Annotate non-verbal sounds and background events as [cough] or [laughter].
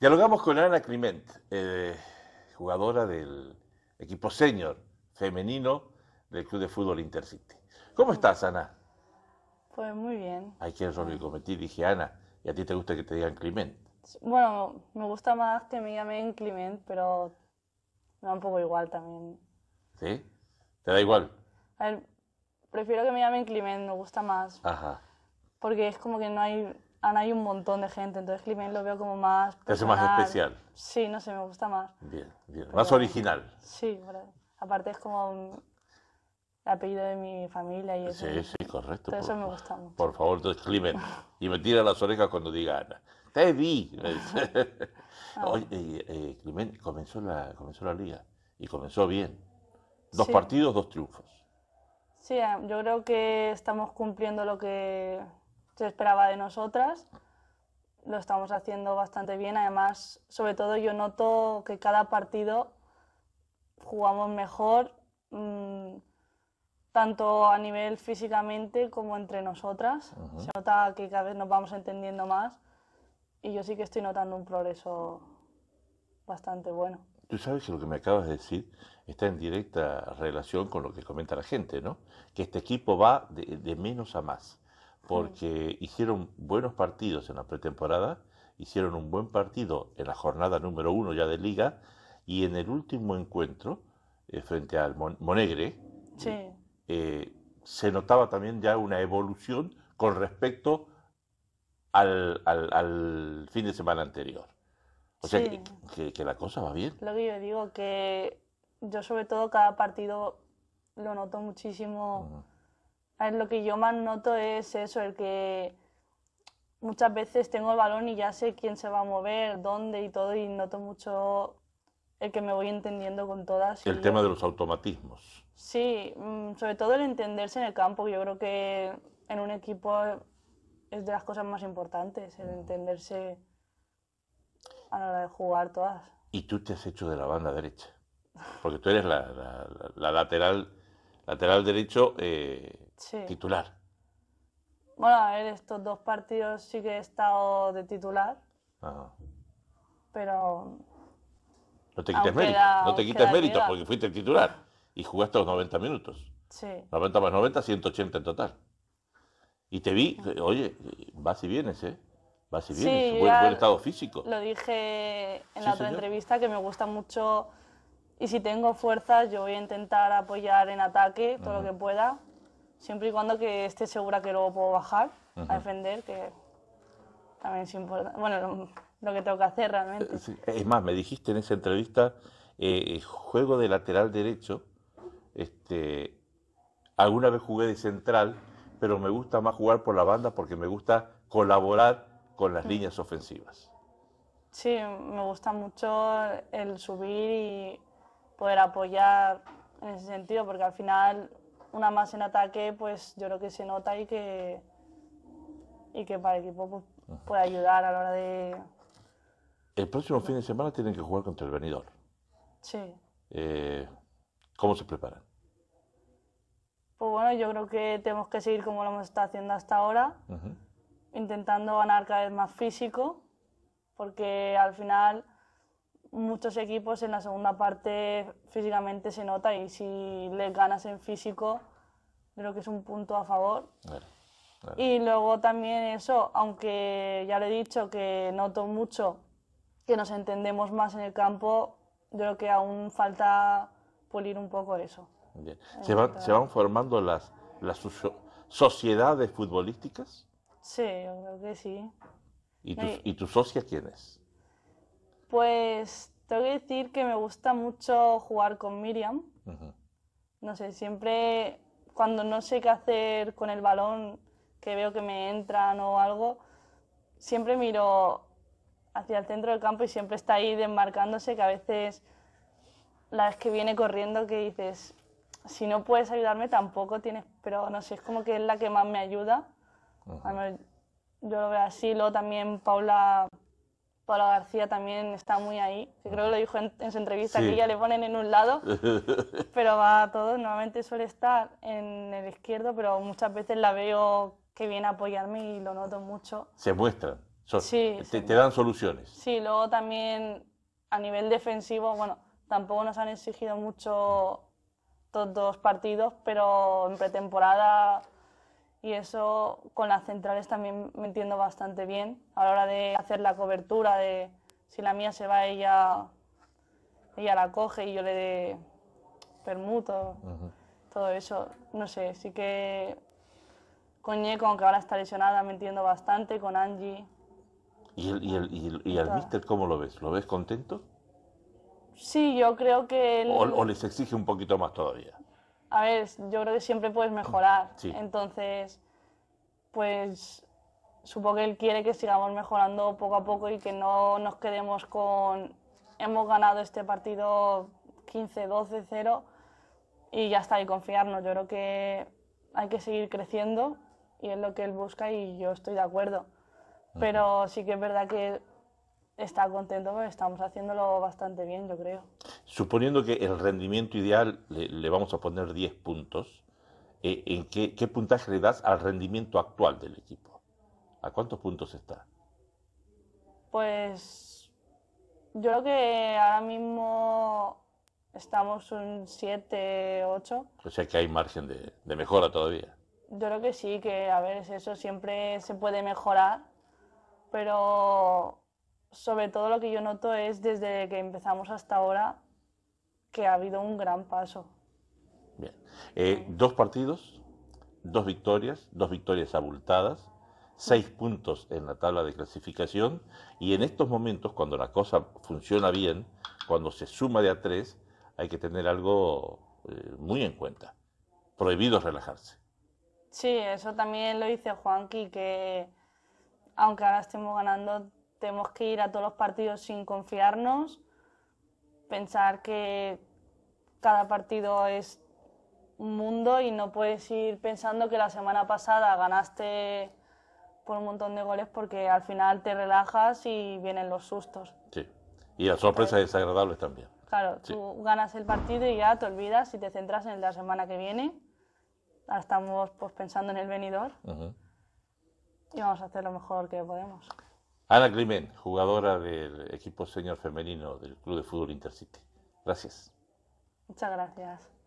Dialogamos con Ana Climent, eh, jugadora del equipo senior femenino del Club de Fútbol Intercity. ¿Cómo estás, Ana? Pues muy bien. Hay que error que cometí, dije Ana, y a ti te gusta que te digan Climent? Bueno, me gusta más que me llamen Climent, pero me da un poco igual también. ¿Sí? ¿Te da igual? prefiero que me llamen Climent, me gusta más. Ajá. Porque es como que no hay Ana hay un montón de gente, entonces Climent lo veo como más... Te más especial. Sí, no sé, me gusta más. Bien, bien. más original. Sí, aparte es como el apellido de mi familia y eso. Sí, sí, correcto. por, eso me gusta Por favor, entonces Climen, y me tira las orejas cuando diga Ana. ¡Te vi! [laughs] Ah. Oye, eh, eh, comenzó la, comenzó la liga y comenzó bien. Dos partidos, dos triunfos. Sí, ah, yo creo que estamos cumpliendo lo que se esperaba de nosotras. Lo estamos haciendo bastante bien. Además, sobre todo yo noto que cada partido jugamos mejor, mm, tanto a nivel físicamente como entre nosotras. Se nota que cada vez nos vamos entendiendo más y yo sí que estoy notando un progreso bastante bueno. Tú sabes que lo que me acabas de decir está en directa relación con lo que comenta la gente, ¿no? Que este equipo va de, de menos a más porque hicieron buenos partidos en la pretemporada, hicieron un buen partido en la jornada número uno ya de liga y en el último encuentro eh, frente al Monegre eh, eh, se notaba también ya una evolución con respecto al, fin de semana anterior. O sea, que, la cosa va bien. Lo que yo digo, que yo sobre todo cada partido lo noto muchísimo lo que yo más noto es eso, el que muchas veces tengo el balón y ya sé quién se va a mover, dónde y todo, y noto mucho el que me voy entendiendo con todas. El tema de los automatismos. Sí, mm, sobre todo el entenderse en el campo, yo creo que en un equipo es de las cosas más importantes, el entenderse a la hora de jugar todas. Y tú te has hecho de la banda derecha, porque tú eres la, lateral, lateral derecho. Eh, sí. titular. Bueno, a ver, estos dos partidos sí que he estado de titular. Ajá. Ah. Pero. No te quites mérito. no te quites mérito porque fuiste titular y jugaste los 90 minutos. Sí. 90 más 90, 180 en total. Y te vi, oye, vas y vienes, ¿eh? Vas y vienes, sí, buen, estado físico. Lo dije en la otra entrevista que me gusta mucho y si tengo fuerzas yo voy a intentar apoyar en ataque todo lo que pueda siempre y cuando que esté segura que luego puedo bajar a defender, que también es importante. Bueno, lo, que tengo que hacer realmente. Eh, es más, me dijiste en esa entrevista, eh, eh, juego de lateral derecho, este, alguna vez jugué de central, pero me gusta más jugar por la banda porque me gusta colaborar con las líneas ofensivas. Sí, me gusta mucho el subir y poder apoyar en ese sentido, porque al final una más en ataque, pues yo creo que se nota y que, y que para el equipo pues, puede ayudar a la hora de... El próximo fin de semana tienen que jugar contra el venidor. Sí. Eh, ¿Cómo se preparan? Pues bueno, yo creo que tenemos que seguir como lo hemos estado haciendo hasta ahora, intentando ganar cada vez más físico, porque al final muchos equipos en la segunda parte físicamente se nota y si les ganas en físico, creo que es un punto a favor. Y luego también eso, aunque ya lo he dicho que noto mucho que nos entendemos más en el campo, yo creo que aún falta pulir un poco eso. ¿Se, van, formando las, sociedades futbolísticas? Sí, creo que sí. ¿Y tus y... ¿y tu socia quién es? Pues tengo que decir que me gusta mucho jugar con Miriam. No sé, siempre cuando no sé qué hacer con el balón, que veo que me entran o algo, siempre miro hacia el centro del campo y siempre está ahí desmarcándose, que a veces la vez que viene corriendo que dices, si no puedes ayudarme tampoco tienes, pero no sé, es como que es la que más me ayuda. Yo lo veo así, luego también Paula Paula García también está muy ahí. Creo que lo dijo en, su entrevista que ya le ponen en un lado, [laughs] pero va a todo. nuevamente suele estar en el izquierdo, pero muchas veces la veo que viene a apoyarme y lo noto mucho. Se muestra. sí, te, te, dan soluciones. Sí, luego también a nivel defensivo, bueno, tampoco nos han exigido mucho todos los partidos, pero en pretemporada y eso con las centrales también me entiendo bastante bien a la hora de hacer la cobertura de si la mía se va ella ella la coge y yo le dé permuto todo eso no sé sí que con Ñeco aunque ahora está lesionada me entiendo bastante con Angie y el, y el, y y míster cómo lo ves lo ves contento sí yo creo que o les exige un poquito más todavía a ver, yo creo que siempre puedes mejorar. Entonces, pues supongo que él quiere que sigamos mejorando poco a poco y que no nos quedemos con hemos ganado este partido 15-12-0 y ya está, y confiarnos. Yo creo que hay que seguir creciendo y es lo que él busca y yo estoy de acuerdo. Pero sí que es verdad que está contento porque estamos haciéndolo bastante bien, yo creo. Suponiendo que el rendimiento ideal le, vamos a poner 10 puntos, eh, ¿en qué, puntaje le das al rendimiento actual del equipo? ¿A cuántos puntos está? Pues yo creo que ahora mismo estamos un 7, 8. O sea que hay margen de, de mejora todavía. Yo creo que sí, que a ver, eso siempre se puede mejorar, pero sobre todo lo que yo noto es desde que empezamos hasta ahora que ha habido un gran paso. Bien. Eh, dos partidos, dos victorias, dos victorias abultadas, seis puntos en la tabla de clasificación y en estos momentos, cuando la cosa funciona bien, cuando se suma de a tres, hay que tener algo eh, muy en cuenta. Prohibido relajarse. Sí, eso también lo dice Juanqui, que aunque ahora estemos ganando, tenemos que ir a todos los partidos sin confiarnos, pensar que cada partido es un mundo y no puedes ir pensando que la semana pasada ganaste por un montón de goles porque al final te relajas y vienen los sustos. Sí, y las sorpresas desagradables también. Claro, tú ganas el partido y ya te olvidas y te centras en la semana que viene. Ahora estamos pues, pensando en el venidor y vamos a hacer lo mejor que podemos. Ana Crimen, jugadora del equipo señor femenino del Club de Fútbol Intercity. Gracias. Muchas gracias.